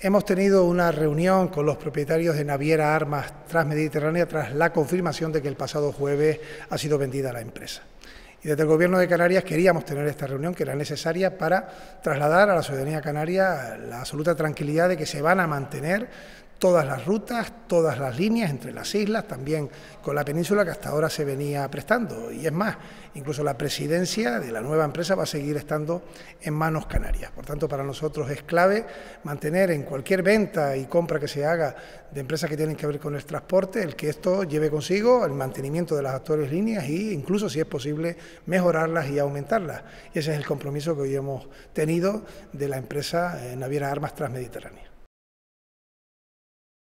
Hemos tenido una reunión con los propietarios de Naviera Armas Transmediterránea tras la confirmación de que el pasado jueves ha sido vendida la empresa. Y desde el Gobierno de Canarias queríamos tener esta reunión que era necesaria para trasladar a la ciudadanía canaria la absoluta tranquilidad de que se van a mantener todas las rutas, todas las líneas entre las islas, también con la península que hasta ahora se venía prestando. Y es más, incluso la presidencia de la nueva empresa va a seguir estando en manos canarias. Por tanto, para nosotros es clave mantener en cualquier venta y compra que se haga de empresas que tienen que ver con el transporte, el que esto lleve consigo el mantenimiento de las actuales líneas e incluso, si es posible, mejorarlas y aumentarlas. Y ese es el compromiso que hoy hemos tenido de la empresa eh, Naviera Armas Transmediterránea.